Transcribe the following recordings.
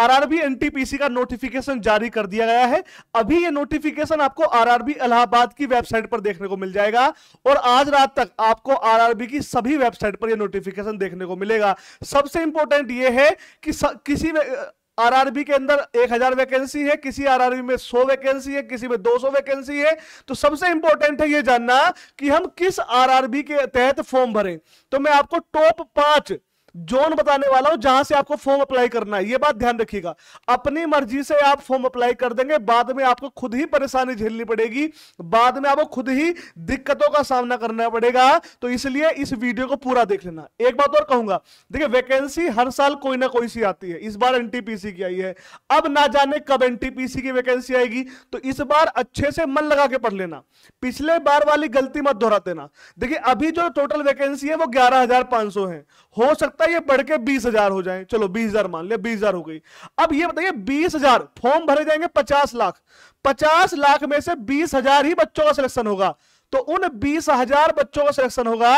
RRB NTPC का notification जारी कर दिया गया है अभी ये नोटिफिकेशन आपको आरआरबी इलाहाबाद की वेबसाइट पर देखने को मिल जाएगा और आज रात तक आपको आरआरबी की सभी वेबसाइट पर यह नोटिफिकेशन देखने को मिलेगा सबसे इंपॉर्टेंट ये है कि स, किसी आरआरबी के अंदर 1000 वैकेंसी है किसी आरआरबी में 100 वैकेंसी है किसी में 200 वैकेंसी है तो सबसे इंपॉर्टेंट है ये जानना कि हम किस आरआरबी के तहत फॉर्म भरें तो मैं आपको टॉप पांच जोन बताने वाला हूं जहां से आपको फॉर्म अप्लाई करना है ये बात ध्यान रखिएगा अपनी मर्जी से आप फॉर्म अप्लाई कर देंगे बाद में आपको खुद ही परेशानी झेलनी पड़ेगी बाद में आपको खुद ही दिक्कतों का सामना करना पड़ेगा तो इसलिए इस वीडियो को पूरा देख लेना एक बात और कहूंगा देखिए वैकेंसी हर साल कोई ना कोई सी आती है इस बार एनटीपीसी की आई है अब ना जाने कब एनटीपीसी की वैकेंसी आएगी तो इस बार अच्छे से मन लगा के पढ़ लेना पिछले बार वाली गलती मत दोहरा देना देखिए अभी जो टोटल वैकेंसी है वो ग्यारह है हो सकता सकता है ये बढ़ के बीस हजार हो जाए चलो बीस हजार मान लिया बीस हजार हो गई अब ये बताइए बीस हजार फॉर्म भरे जाएंगे पचास लाख पचास लाख में से बीस हजार ही बच्चों का सिलेक्शन होगा तो उन बीस हजार बच्चों का सिलेक्शन होगा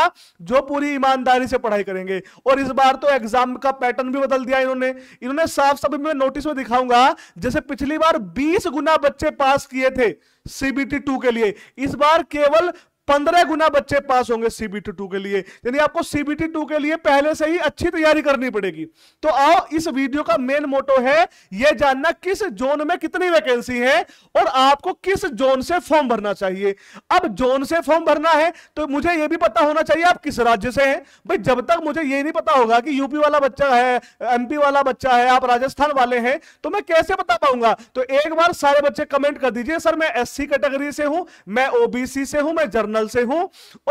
जो पूरी ईमानदारी से पढ़ाई करेंगे और इस बार तो एग्जाम का पैटर्न भी बदल दिया इन्होंने इन्होंने साफ साफ मैं नोटिस में दिखाऊंगा जैसे पिछली बार बीस गुना बच्चे पास किए थे सीबीटी टू के लिए इस बार केवल पंद्रह गुना बच्चे पास होंगे सीबीटी टू के लिए यानी आपको सीबीटी टू के लिए पहले से ही अच्छी तैयारी करनी पड़ेगी तो आओ इस वीडियो का मेन मोटो है यह जानना किस जोन में कितनी वैकेंसी है और आपको किस जोन से फॉर्म भरना चाहिए अब जोन से फॉर्म भरना है तो मुझे यह भी पता होना चाहिए आप किस राज्य से हैं भाई जब तक मुझे ये नहीं पता होगा कि यूपी वाला बच्चा है एमपी वाला बच्चा है आप राजस्थान वाले हैं तो मैं कैसे बता पाऊंगा तो एक बार सारे बच्चे कमेंट कर दीजिए सर मैं एस कैटेगरी से हूं मैं ओबीसी से हूं मैं जर्नल जर्नल से हूं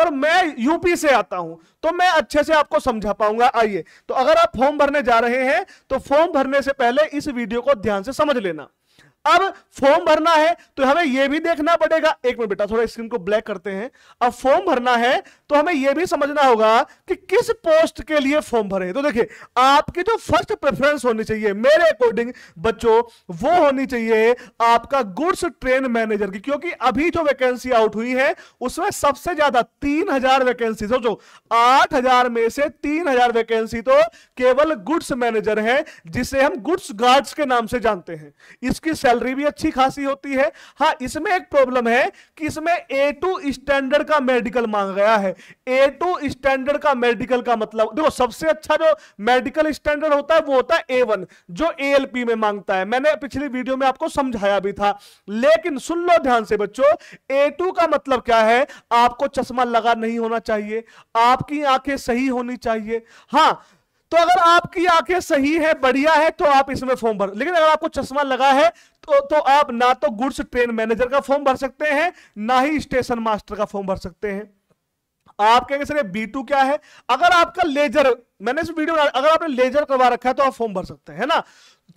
और मैं यूपी से आता हूं तो मैं अच्छे से आपको समझा पाऊंगा आइए तो अगर आप फॉर्म भरने जा रहे हैं तो फॉर्म भरने से पहले इस वीडियो को ध्यान से समझ लेना अब फॉर्म भरना है तो हमें यह भी देखना पड़ेगा एक मिनट बेटा थोड़ा स्क्रीन को ब्लैक करते हैं अब फॉर्म भरना है तो हमें यह भी समझना होगा कि किस पोस्ट के लिए फॉर्म भरे तो देखिए आपकी जो तो फर्स्ट प्रेफरेंस होनी चाहिए मेरे अकॉर्डिंग बच्चों वो होनी चाहिए आपका गुड्स ट्रेन मैनेजर की क्योंकि अभी जो वैकेंसी आउट हुई है उसमें सबसे ज्यादा तीन हजार वैकेंसी सोचो आठ हजार में से तीन हजार वैकेंसी तो केवल गुड्स मैनेजर है जिसे हम गुड्स गार्ड्स के नाम से जानते हैं इसकी सैलरी भी अच्छी खासी होती है हाँ इसमें एक प्रॉब्लम है कि इसमें ए टू स्टैंडर्ड का मेडिकल मांगा गया है ए टू स्टैंडर्ड का मेडिकल का मतलब देखो सबसे अच्छा जो मेडिकल स्टैंडर्ड होता है वो होता है ए वन जो ए एल पी में मांगता है मैंने पिछली वीडियो में आपको समझाया भी था लेकिन सुन लो ध्यान से बच्चों ए टू का मतलब क्या है आपको चश्मा लगा नहीं होना चाहिए आपकी आंखें सही होनी चाहिए हाँ तो अगर आपकी आंखें सही है बढ़िया है तो आप इसमें फॉर्म भर लेकिन अगर आपको चश्मा लगा है तो तो आप ना तो गुड्स ट्रेन मैनेजर का फॉर्म भर सकते हैं ना ही स्टेशन मास्टर का फॉर्म भर सकते हैं आप कहेंगे सर बी टू क्या है अगर आपका लेजर मैंने इस वीडियो में अगर आपने लेजर करवा रखा है तो आप फॉर्म भर सकते हैं ना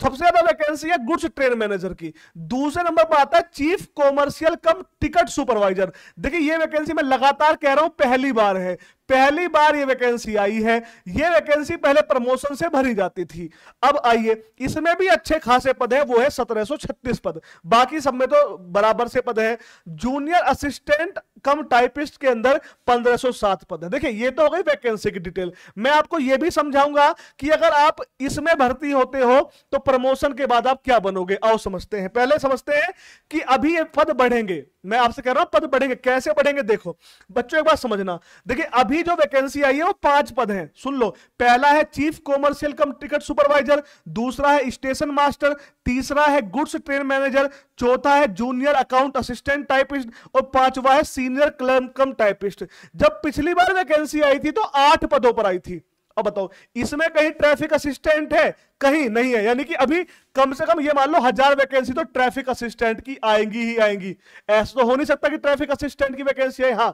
सबसे ज्यादा वैकेंसी है गुड्स ट्रेन मैनेजर की दूसरे नंबर पर आता है chief commercial cum ticket supervisor देखिए ये वैकेंसी मैं लगातार कह रहा हूं पहली बार है पहली बार ये वैकेंसी आई है ये वैकेंसी पहले प्रमोशन से भरी जाती थी अब आइए इसमें भी अच्छे खासे पद है वो है सत्रह पद बाकी सब में तो बराबर से पद है जूनियर असिस्टेंट कम टाइपिस्ट के अंदर 1507 पद है देखिए ये तो हो गई वैकेंसी की डिटेल मैं आपको ये भी समझाऊंगा कि अगर आप इसमें भर्ती होते हो तो प्रमोशन के बाद आप क्या बनोगे आओ समझते हैं पहले समझते हैं कि अभी ये पद बढ़ेंगे मैं आपसे कह रहा हूं पद बढ़ेंगे कैसे बढ़ेंगे देखो बच्चों एक बात समझना देखिए अभी जो वैकेंसी आई है वो पांच पद हैं सुन लो पहला है chief commercial cum ticket supervisor दूसरा है स्टेशन मास्टर तीसरा है गुड्स ट्रेन मैनेजर चौथा है जूनियर अकाउंट असिस्टेंट टाइपिस्ट और पांचवा है senior senior clerk cum typist जब पिछली बार वैकेंसी आई थी तो आठ पदों पर आई थी अब बताओ इसमें कहीं ट्रैफिक असिस्टेंट है कहीं नहीं है यानी कि अभी कम से कम ये मान लो हजार वैकेंसी तो ट्रैफिक असिस्टेंट की आएंगी ही आएंगी ऐसा तो हो नहीं सकता कि ट्रैफिक असिस्टेंट की वैकेंसी है हाँ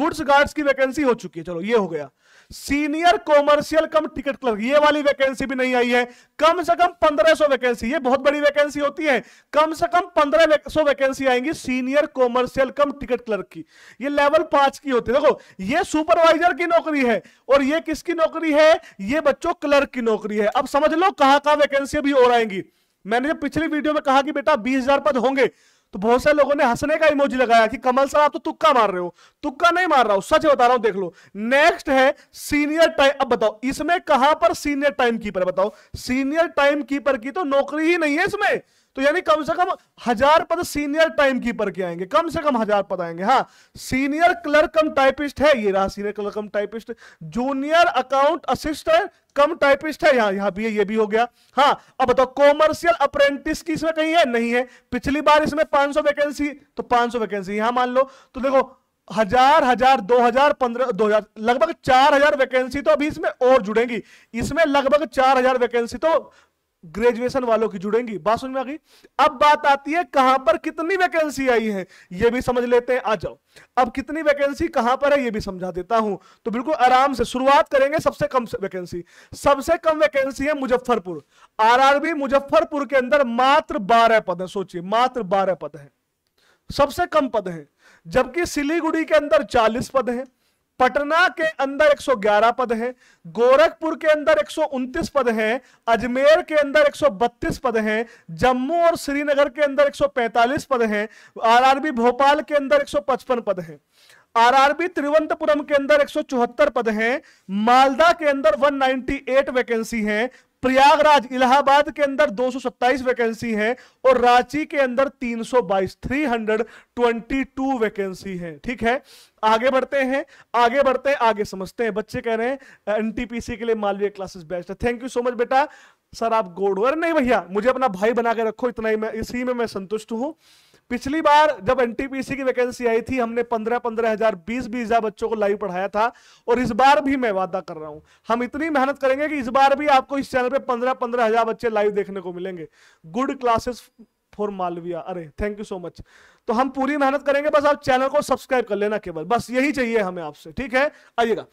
गुड्स गार्ड्स की वैकेंसी हो चुकी है चलो ये हो गया senior commercial cum ticket clerk ये वाली वैकेंसी भी नहीं आई है कम से कम पंद्रह सौ वैकेंसी ये बहुत बड़ी वैकेंसी होती है कम से कम पंद्रह सौ वैकेंसी आएंगी senior commercial cum ticket clerk की ये लेवल पांच की होती है देखो ये सुपरवाइजर की नौकरी है और ये किसकी नौकरी है ये बच्चों क्लर्क की नौकरी है अब समझ लो कहाँ कहाँ वैकेंसी भी और आएंगी मैंने जब पिछली वीडियो में कहा कि बेटा बीस हजार पद होंगे तो बहुत सारे लोगों ने हंसने का इमोजी लगाया कि कमल साहब आप तो तुक्का मार रहे हो तुक्का नहीं मार रहा हूं सच बता रहा हूं देख लो नेक्स्ट है सीनियर टाइम अब बताओ इसमें कहां पर सीनियर टाइम कीपर बताओ सीनियर टाइम कीपर की तो नौकरी ही नहीं है इसमें तो यानी कम से कम हजार पद सीनियर टाइम कीपर के आएंगे कम से कम हजार पद आएंगे हाँ सीनियर क्लर्क कम टाइपिस्ट है ये रहा senior clerk cum typist junior account assistant cum typist है यहाँ यहाँ भी है ये भी हो गया हाँ अब बताओ कॉमर्शियल अप्रेंटिस की इसमें कहीं है नहीं है पिछली बार इसमें पांच वैकेंसी तो पांच वैकेंसी यहां मान लो तो देखो हजार हजार दो हजार पंद्रह दो हजार लगभग चार हजार वैकेंसी तो अभी इसमें और जुड़ेंगी इसमें लगभग चार हजार वैकेंसी तो ग्रेजुएशन वालों की जुड़ेंगी बात समझ में आ गई अब बात आती है कहां पर कितनी वैकेंसी आई है यह भी समझ लेते हैं आ जाओ अब कितनी वैकेंसी कहां पर है यह भी समझा देता हूं तो बिल्कुल आराम से शुरुआत करेंगे सबसे कम वैकेंसी सबसे कम वैकेंसी है मुजफ्फरपुर आरआरबी मुजफ्फरपुर के अंदर मात्र बारह पद है सोचिए मात्र बारह पद है सबसे कम पद है जबकि सिलीगुड़ी के अंदर चालीस पद है पटना के अंदर 111 पद हैं गोरखपुर के अंदर 129 पद हैं अजमेर के अंदर 132 पद हैं जम्मू और श्रीनगर के अंदर 145 पद हैं आरआरबी भोपाल के अंदर 155 पद हैं आरआरबी तिरुवनंतपुरम के अंदर 174 पद हैं मालदा के अंदर 198 वैकेंसी हैं प्रयागराज इलाहाबाद के अंदर 227 वैकेंसी है और रांची के अंदर 322 322 वैकेंसी है ठीक है आगे बढ़ते हैं आगे बढ़ते हैं आगे समझते हैं बच्चे कह रहे हैं एनटीपीसी के लिए मालवीय क्लासेस बेस्ट है थैंक यू सो मच बेटा सर आप गोड हो अरे नहीं भैया मुझे अपना भाई बना के रखो इतना ही मैं इसी में मैं संतुष्ट हूं पिछली बार जब एनटीपीसी की वैकेंसी आई थी हमने पंद्रह पंद्रह हजार बीस बीस हजार बच्चों को लाइव पढ़ाया था और इस बार भी मैं वादा कर रहा हूं हम इतनी मेहनत करेंगे कि इस बार भी आपको इस चैनल पे पंद्रह पंद्रह हजार बच्चे लाइव देखने को मिलेंगे गुड क्लासेस फॉर मालविया अरे थैंक यू सो मच तो हम पूरी मेहनत करेंगे बस आप चैनल को सब्सक्राइब कर लेना केवल बस यही चाहिए हमें आपसे ठीक है आइएगा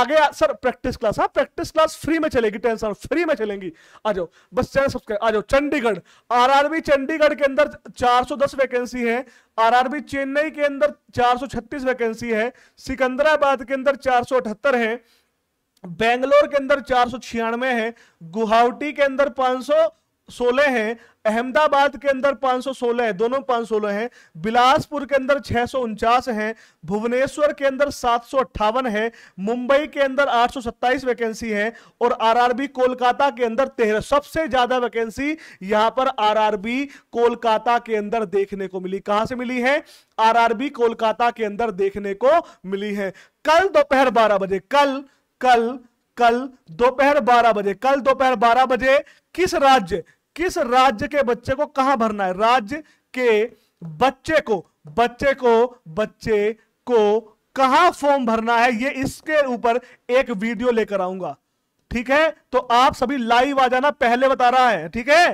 आगे आ, सर प्रैक्टिस क्लास हाँ प्रैक्टिस क्लास फ्री में चलेगी टेंशन फ्री में चलेंगी आ जाओ बस चैनल सब्सक्राइब आ जाओ चंडीगढ़ आरआरबी चंडीगढ़ के अंदर 410 वैकेंसी है आरआरबी चेन्नई के अंदर चार वैकेंसी है सिकंदराबाद के अंदर चार है बेंगलोर के अंदर चार है गुवाहाटी के अंदर 500 सोलह हैं अहमदाबाद के अंदर 516 है दोनों पांच सोलह है बिलासपुर के अंदर छह सौ उनचास है भुवनेश्वर के अंदर सात सौ अट्ठावन है मुंबई के अंदर आठ सौ सत्ताईस वैकेंसी है और आरआरबी कोलकाता के अंदर तेरह सबसे ज्यादा वैकेंसी यहां पर आरआरबी कोलकाता के अंदर देखने को मिली कहां से मिली है आरआरबी कोलकाता के अंदर देखने को मिली है कल दोपहर बारह बजे कल कल कल दोपहर 12 बजे कल दोपहर 12 बजे किस राज्य किस राज्य के बच्चे को कहां भरना है राज्य के बच्चे को बच्चे को बच्चे को कहा फॉर्म भरना है ये इसके ऊपर एक वीडियो लेकर आऊंगा ठीक है तो आप सभी लाइव आ जाना पहले बता रहा है ठीक है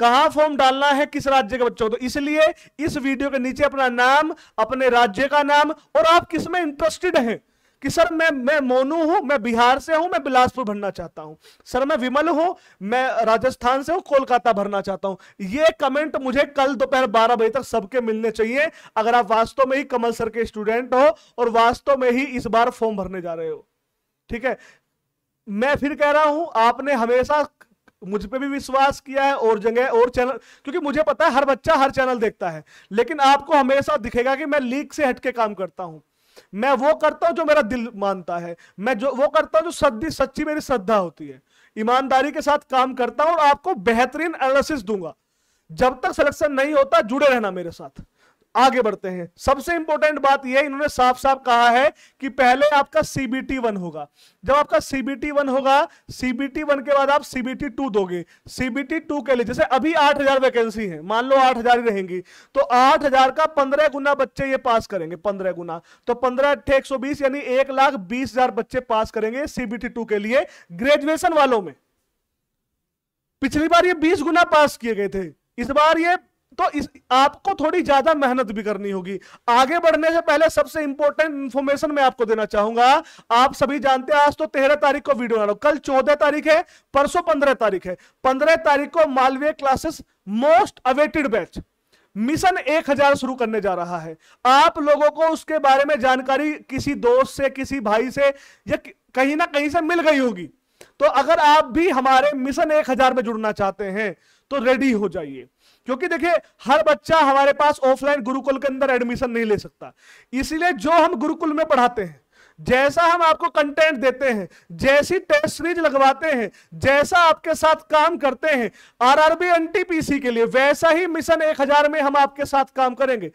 कहा फॉर्म डालना है किस राज्य के बच्चों तो इसलिए इस वीडियो के नीचे अपना नाम अपने राज्य का नाम और आप किस में इंटरेस्टेड हैं कि सर मैं मैं मोनू हूं मैं बिहार से हूं मैं बिलासपुर भरना चाहता हूं सर मैं विमल हूं मैं राजस्थान से हूं कोलकाता भरना चाहता हूं ये कमेंट मुझे कल दोपहर बारह बजे तक सबके मिलने चाहिए अगर आप वास्तव में ही कमल सर के स्टूडेंट हो और वास्तव में ही इस बार फॉर्म भरने जा रहे हो ठीक है मैं फिर कह रहा हूं आपने हमेशा मुझ पे भी विश्वास किया है और जगह और चैनल क्योंकि मुझे पता है हर बच्चा हर चैनल देखता है लेकिन आपको हमेशा दिखेगा कि मैं लीक से हटके काम करता हूं मैं वो करता हूं जो मेरा दिल मानता है मैं जो वो करता हूं जो सद्दी सच्ची मेरी श्रद्धा होती है ईमानदारी के साथ काम करता हूं और आपको बेहतरीन एनालिसिस दूंगा जब तक सिलेक्शन नहीं होता जुड़े रहना मेरे साथ आगे बढ़ते हैं सबसे इंपॉर्टेंट बात यह इन्होंने साफ साफ कहा है कि पहले आपका सीबीटी वन होगा जब आपका सीबीटी वन होगा सीबीटी वन के बाद आप सीबीटी टू दोगे सीबीटी टू के लिए जैसे अभी आठ हजार वैकेंसी है मान लो आठ हजार ही रहेंगी तो आठ हजार का पंद्रह गुना बच्चे ये पास करेंगे पंद्रह गुना तो पंद्रह अट्ठे एक सौ बीस यानी एक लाख बीस हजार बच्चे पास करेंगे सीबीटी टू के लिए ग्रेजुएशन वालों में पिछली बार ये बीस गुना पास किए गए थे इस बार ये तो इस आपको थोड़ी ज्यादा मेहनत भी करनी होगी आगे बढ़ने से पहले सबसे इंपॉर्टेंट इंफॉर्मेशन मैं आपको देना चाहूंगा आप सभी जानते हैं आज तो तेरह तारीख को वीडियो डालो कल चौदह तारीख है परसों पंद्रह तारीख है पंद्रह तारीख को Malviya classes most awaited batch mission एक हजार शुरू करने जा रहा है आप लोगों को उसके बारे में जानकारी किसी दोस्त से किसी भाई से या कहीं ना कहीं से मिल गई होगी तो अगर आप भी हमारे मिशन एक हजार में जुड़ना चाहते हैं तो रेडी हो जाइए क्योंकि देखिए हर बच्चा हमारे पास ऑफलाइन गुरुकुल के अंदर एडमिशन नहीं ले सकता इसीलिए जो हम गुरुकुल में पढ़ाते हैं जैसा हम आपको कंटेंट देते हैं जैसी टेस्ट सीरीज लगवाते हैं जैसा आपके साथ काम करते हैं आरआरबी एनटीपीसी के लिए वैसा ही मिशन 1000 में हम आपके साथ काम करेंगे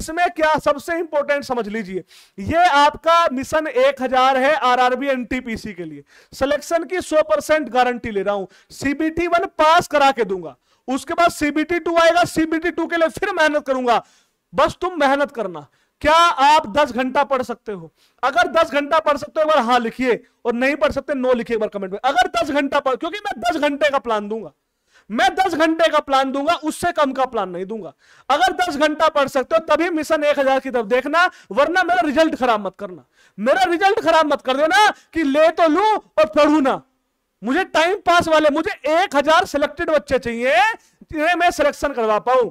इसमें क्या सबसे इंपॉर्टेंट समझ लीजिए ये आपका मिशन 1000 है आरआरबी एनटीपीसी के लिए सिलेक्शन की 100 परसेंट गारंटी ले रहा हूं सीबीटी वन पास करा के दूंगा उसके बाद सीबीटी टू आएगा सीबीटी टू के लिए फिर मेहनत करूंगा बस तुम मेहनत करना क्या आप 10 घंटा पढ़ सकते हो अगर 10 घंटा पढ़ सकते हो एक बार हाँ लिखिए और नहीं पढ़ सकते नो लिखिए एक बार कमेंट में अगर 10 घंटा पढ़ क्योंकि मैं 10 घंटे का प्लान दूंगा मैं 10 घंटे का प्लान दूंगा उससे कम का प्लान नहीं दूंगा अगर 10 घंटा पढ़ सकते हो तभी मिशन 1000 की तरफ देखना वरना मेरा रिजल्ट खराब मत करना मेरा रिजल्ट खराब मत कर देना कि ले तो लू और पढ़ू ना मुझे टाइम पास वाले मुझे एक हजार सिलेक्टेड बच्चे चाहिए जिन्हें मैं सिलेक्शन करवा पाऊं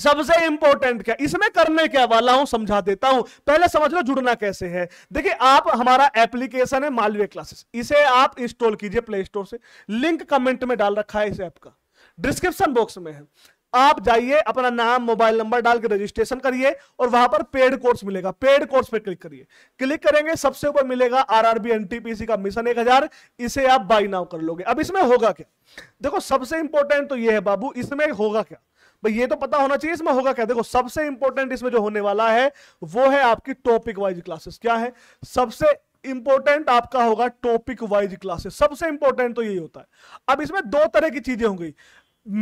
सबसे इंपॉर्टेंट क्या इसमें करने क्या वाला हूं समझा देता हूं पहले समझ लो जुड़ना कैसे है देखिए आप हमारा एप्लीकेशन है मालवीय क्लासेस इसे आप इंस्टॉल कीजिए प्ले स्टोर से लिंक कमेंट में डाल रखा है इस ऐप का डिस्क्रिप्शन बॉक्स में है आप जाइए अपना नाम मोबाइल नंबर डाल के रजिस्ट्रेशन करिए और वहां पर पेड कोर्स मिलेगा पेड कोर्स पे क्लिक करिए क्लिक करेंगे सबसे ऊपर मिलेगा आरआरबी एनटीपीसी का मिशन एक हजार इसे आप बाई नाउ कर लोगे अब इसमें होगा क्या देखो सबसे इंपॉर्टेंट तो ये है बाबू इसमें होगा क्या भाई ये तो पता होना चाहिए इसमें होगा क्या देखो सबसे इंपॉर्टेंट इसमें जो होने वाला है वो है आपकी टॉपिक वाइज क्लासेस क्या है सबसे इंपॉर्टेंट आपका होगा टॉपिक वाइज क्लासेस सबसे इंपॉर्टेंट तो यही होता है अब इसमें दो तरह की चीजें होंगी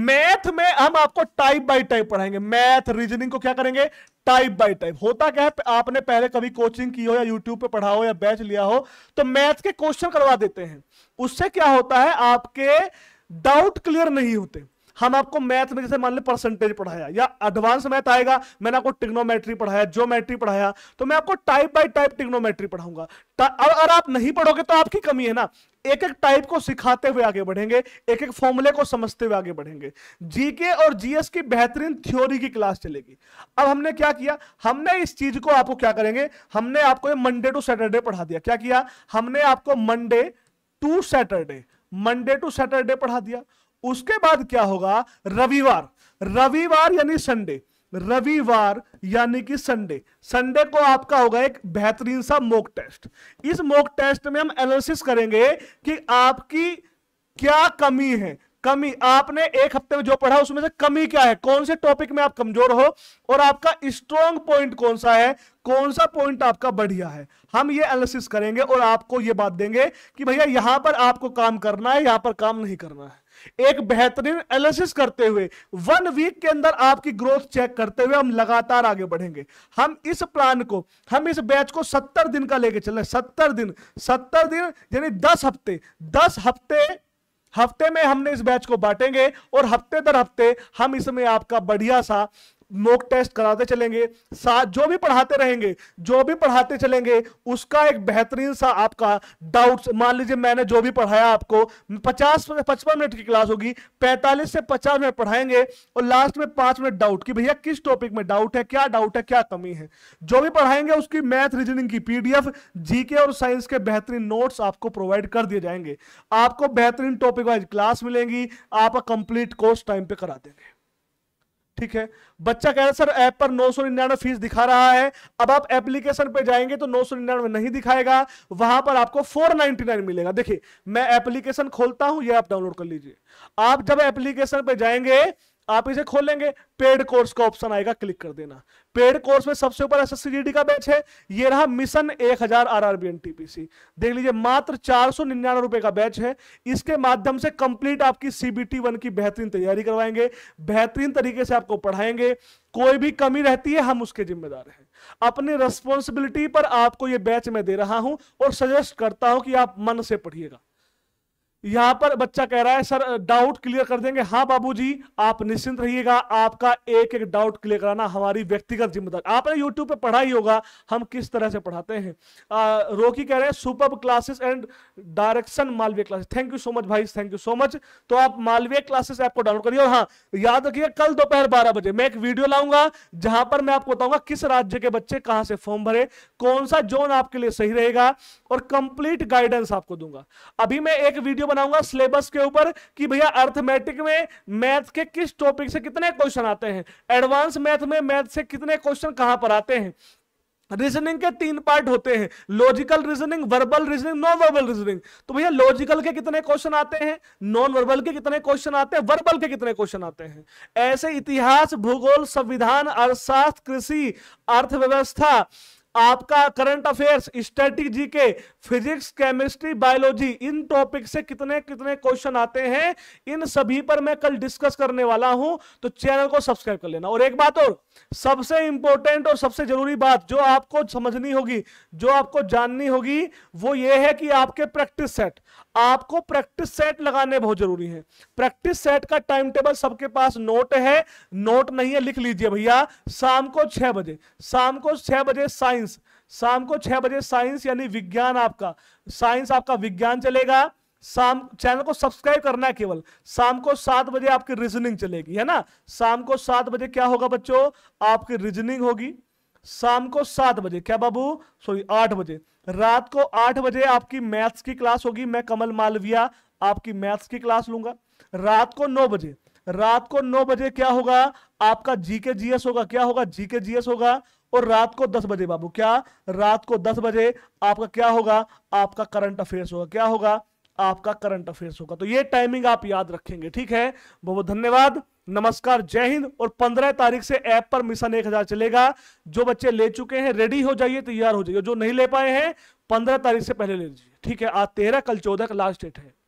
मैथ में हम आपको टाइप बाय टाइप पढ़ाएंगे मैथ रीजनिंग को क्या करेंगे टाइप बाय टाइप होता क्या है आपने पहले कभी कोचिंग की हो या यूट्यूब पे पढ़ा हो या बैच लिया हो तो मैथ के क्वेश्चन करवा देते हैं उससे क्या होता है आपके डाउट क्लियर नहीं होते हम आपको मैथ में जैसे मान लो परसेंटेज पढ़ाया या एडवांस मैथ आएगा मैंने आपको टिग्नोमेट्री पढ़ाया ज्योमेट्री पढ़ाया तो मैं आपको टाइप बाय टाइप टिग्नोमेट्री पढ़ाऊंगा अगर आप नहीं पढ़ोगे तो आपकी कमी है ना एक एक टाइप को सिखाते हुए आगे बढ़ेंगे एक एक फॉर्मूले को समझते हुए आगे बढ़ेंगे जीके और जीएस की बेहतरीन थ्योरी की क्लास चलेगी अब हमने क्या किया हमने इस चीज को आपको क्या करेंगे हमने आपको ये मंडे टू सैटरडे पढ़ा दिया क्या किया हमने आपको Monday to Saturday Monday to Saturday पढ़ा दिया उसके बाद क्या होगा रविवार रविवार यानी संडे रविवार यानी कि संडे संडे को आपका होगा एक बेहतरीन सा मोक टेस्ट इस मोक टेस्ट में हम एनालिसिस करेंगे कि आपकी क्या कमी है कमी आपने एक हफ्ते में जो पढ़ा उसमें से कमी क्या है कौन से टॉपिक में आप कमजोर हो और आपका स्ट्रॉन्ग पॉइंट कौन सा है कौन सा पॉइंट आपका बढ़िया है हम ये एनालिसिस करेंगे और आपको ये बात देंगे कि भैया यहां पर आपको काम करना है यहां पर काम नहीं करना है एक बेहतरीन एनालिसिस करते हुए वन वीक के अंदर आपकी ग्रोथ चेक करते हुए हम लगातार आगे बढ़ेंगे हम इस प्लान को हम इस बैच को सत्तर दिन का लेके चले सत्तर दिन सत्तर दिन यानी दस हफ्ते दस हफ्ते हफ्ते में हमने इस बैच को बांटेंगे और हफ्ते दर हफ्ते हम इसमें आपका बढ़िया सा मॉक टेस्ट कराते चलेंगे साथ जो भी पढ़ाते रहेंगे जो भी पढ़ाते चलेंगे उसका एक बेहतरीन सा आपका डाउट्स मान लीजिए मैंने जो भी पढ़ाया आपको 50 पचपन मिनट की क्लास होगी 45 से 50 मिनट पढ़ाएंगे और लास्ट में पांच मिनट डाउट की भैया किस टॉपिक में डाउट है क्या डाउट है क्या कमी है जो भी पढ़ाएंगे उसकी मैथ रीजनिंग की पीडीएफ जीके और साइंस के बेहतरीन नोट्स आपको प्रोवाइड कर दिए जाएंगे आपको बेहतरीन टॉपिक वाइज क्लास मिलेंगी आप कंप्लीट कोर्स टाइम पे करा देंगे ठीक है बच्चा कह रहा है सर ऐप पर नौ सौ निन्यानवे फीस दिखा रहा है अब आप एप्लीकेशन पे जाएंगे तो नौ सौ निन्यानवे नहीं दिखाएगा वहां पर आपको फोर नाइनटी नाइन मिलेगा देखिए मैं एप्लीकेशन खोलता हूं यह आप डाउनलोड कर लीजिए आप जब एप्लीकेशन पे जाएंगे आप इसे खोलेंगे पेड कोर्स का ऑप्शन आएगा क्लिक कर देना पेड कोर्स में सबसे ऊपर एस का बैच है ये रहा मिशन एक हजार आर आर देख लीजिए मात्र चार सौ निन्यानवे रुपए का बैच है इसके माध्यम से कंप्लीट आपकी सीबीटी वन की बेहतरीन तैयारी करवाएंगे बेहतरीन तरीके से आपको पढ़ाएंगे कोई भी कमी रहती है हम उसके जिम्मेदार हैं अपनी रेस्पॉन्सिबिलिटी पर आपको ये बैच मैं दे रहा हूं और सजेस्ट करता हूं कि आप मन से पढ़िएगा यहां पर बच्चा कह रहा है सर डाउट क्लियर कर देंगे हाँ बाबूजी आप निश्चिंत रहिएगा आपका एक एक डाउट क्लियर कराना हमारी व्यक्तिगत जिम्मेदारी आपने यूट्यूब पे पढ़ा ही होगा हम किस तरह से पढ़ाते हैं आ, रोकी कह रहे हैं super classes and direction Malviya classes thank you so much भाई थैंक यू सो मच तो आप मालवीय क्लासेस ऐप को डाउनलोड करिए और हाँ याद रखिएगा कल दोपहर बारह बजे मैं एक वीडियो लाऊंगा जहां पर मैं आपको बताऊंगा किस राज्य के बच्चे कहाँ से फॉर्म भरे कौन सा जोन आपके लिए सही रहेगा और कंप्लीट गाइडेंस आपको दूंगा अभी मैं एक वीडियो बनाऊंगा सिलेबस के ऊपर कि भैया अर्थमेटिक में मैथ के किस टॉपिक से कितने क्वेश्चन आते हैं एडवांस मैथ में मैथ से कितने क्वेश्चन कहां पर आते हैं रीजनिंग के तीन पार्ट होते हैं logical reasoning verbal reasoning non verbal reasoning तो भैया लॉजिकल के कितने क्वेश्चन आते हैं नॉन वर्बल के कितने क्वेश्चन आते हैं वर्बल के कितने क्वेश्चन आते हैं ऐसे इतिहास भूगोल संविधान अर्थशास्त्र कृषि अर्थव्यवस्था आपका current affairs static GK physics chemistry biology इन टॉपिक से कितने कितने क्वेश्चन आते हैं इन सभी पर मैं कल डिस्कस करने वाला हूं तो चैनल को सब्सक्राइब कर लेना और एक बात और सबसे इंपॉर्टेंट और सबसे जरूरी बात जो आपको समझनी होगी जो आपको जाननी होगी वो ये है कि आपके प्रैक्टिस सेट आपको प्रैक्टिस सेट लगाने बहुत जरूरी है प्रैक्टिस सेट का टाइम टेबल सबके पास नोट है नोट नहीं है लिख लीजिए भैया शाम को छह बजे शाम को छह बजे साइंस शाम को छह बजे साइंस यानी विज्ञान आपका साइंस आपका विज्ञान चलेगा शाम चैनल को सब्सक्राइब करना है केवल शाम को सात बजे आपकी रीजनिंग चलेगी है ना शाम को सात बजे क्या होगा बच्चों आपकी रीजनिंग होगी शाम को सात बजे क्या बाबू सॉरी आठ बजे रात को आठ बजे आपकी मैथ्स की क्लास होगी मैं कमल मालविया आपकी मैथ्स की क्लास लूंगा रात को नौ बजे रात को नौ बजे क्या होगा आपका जीके जीएस होगा क्या होगा जीके जीएस होगा और रात को दस बजे बाबू क्या रात को दस बजे आपका क्या होगा आपका करंट अफेयर्स होगा क्या होगा आपका करंट अफेयर्स होगा तो ये टाइमिंग आप याद रखेंगे ठीक है बहुत बहुत धन्यवाद नमस्कार जय हिंद और पंद्रह तारीख से ऐप पर मिशन एक हजार चलेगा जो बच्चे ले चुके हैं रेडी हो जाइए तैयार हो जाइए जो नहीं ले पाए हैं पंद्रह तारीख से पहले ले लीजिए ठीक है आज तेरह कल चौदह का लास्ट डेट है